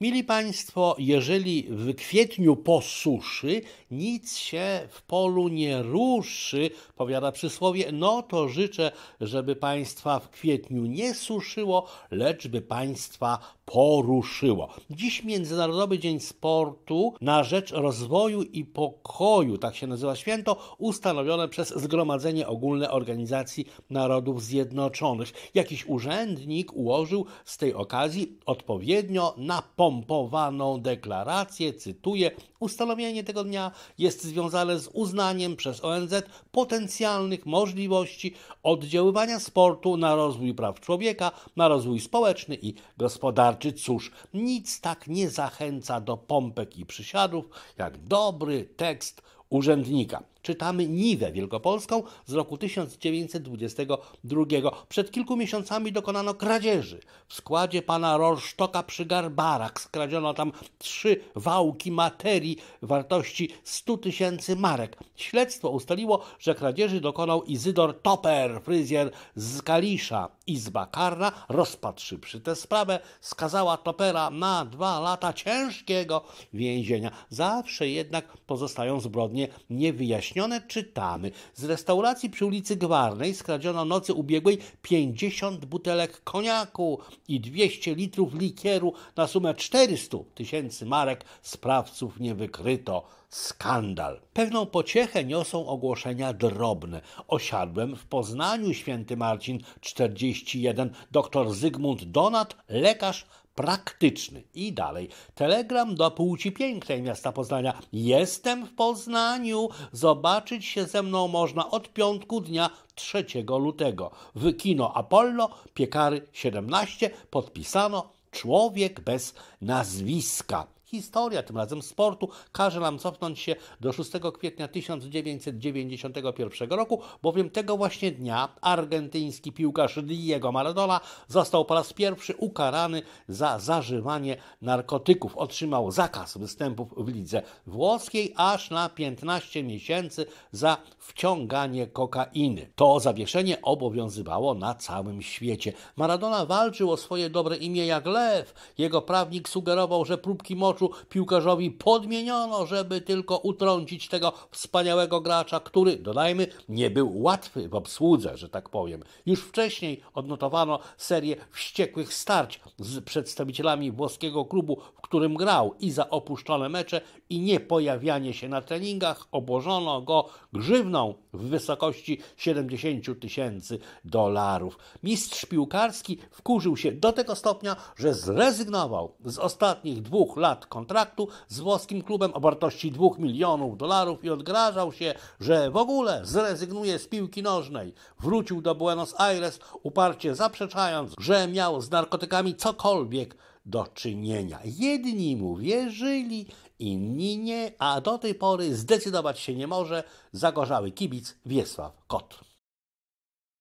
Mili Państwo, jeżeli w kwietniu po suszy nic się w polu nie ruszy, powiada przysłowie, no to życzę, żeby Państwa w kwietniu nie suszyło, lecz by Państwa poruszyło. Dziś Międzynarodowy Dzień Sportu na rzecz rozwoju i pokoju, tak się nazywa święto, ustanowione przez Zgromadzenie Ogólne Organizacji Narodów Zjednoczonych. Jakiś urzędnik ułożył z tej okazji odpowiednio na pol pompowaną deklarację, cytuję, ustanowienie tego dnia jest związane z uznaniem przez ONZ potencjalnych możliwości oddziaływania sportu na rozwój praw człowieka, na rozwój społeczny i gospodarczy. Cóż, nic tak nie zachęca do pompek i przysiadów, jak dobry tekst urzędnika czytamy Niwę Wielkopolską z roku 1922. Przed kilku miesiącami dokonano kradzieży. W składzie pana Rolsztoka przy Garbarach skradziono tam trzy wałki materii wartości 100 tysięcy marek. Śledztwo ustaliło, że kradzieży dokonał Izydor Toper, fryzjer z Kalisza. Izba karna, rozpatrzywszy tę sprawę, skazała Topera na dwa lata ciężkiego więzienia. Zawsze jednak pozostają zbrodnie niewyjaśnione wyjaśnione czytamy. Z restauracji przy ulicy Gwarnej skradziono nocy ubiegłej 50 butelek koniaku i 200 litrów likieru na sumę 400 tysięcy marek. Sprawców nie wykryto. Skandal. Pewną pociechę niosą ogłoszenia drobne. Osiadłem w Poznaniu Święty Marcin 41 dr Zygmunt Donat, lekarz praktyczny. I dalej. Telegram do płci pięknej miasta Poznania. Jestem w Poznaniu. Zobaczyć się ze mną można od piątku dnia 3 lutego w kino Apollo, piekary 17. Podpisano człowiek bez nazwiska. Historia, tym razem sportu, każe nam cofnąć się do 6 kwietnia 1991 roku, bowiem tego właśnie dnia argentyński piłkarz Diego Maradona został po raz pierwszy ukarany za zażywanie narkotyków. Otrzymał zakaz występów w lidze włoskiej aż na 15 miesięcy za wciąganie kokainy. To zawieszenie obowiązywało na całym świecie. Maradona walczył o swoje dobre imię jak lew. Jego prawnik sugerował, że próbki mocy oczu piłkarzowi podmieniono, żeby tylko utrącić tego wspaniałego gracza, który, dodajmy, nie był łatwy w obsłudze, że tak powiem. Już wcześniej odnotowano serię wściekłych starć z przedstawicielami włoskiego klubu, w którym grał i za opuszczone mecze i nie pojawianie się na treningach obłożono go grzywną w wysokości 70 tysięcy dolarów. Mistrz piłkarski wkurzył się do tego stopnia, że zrezygnował z ostatnich dwóch lat kontraktu z włoskim klubem o wartości 2 milionów dolarów i odgrażał się, że w ogóle zrezygnuje z piłki nożnej. Wrócił do Buenos Aires, uparcie zaprzeczając, że miał z narkotykami cokolwiek do czynienia. Jedni mu wierzyli, inni nie, a do tej pory zdecydować się nie może zagorzały kibic Wiesław Kot.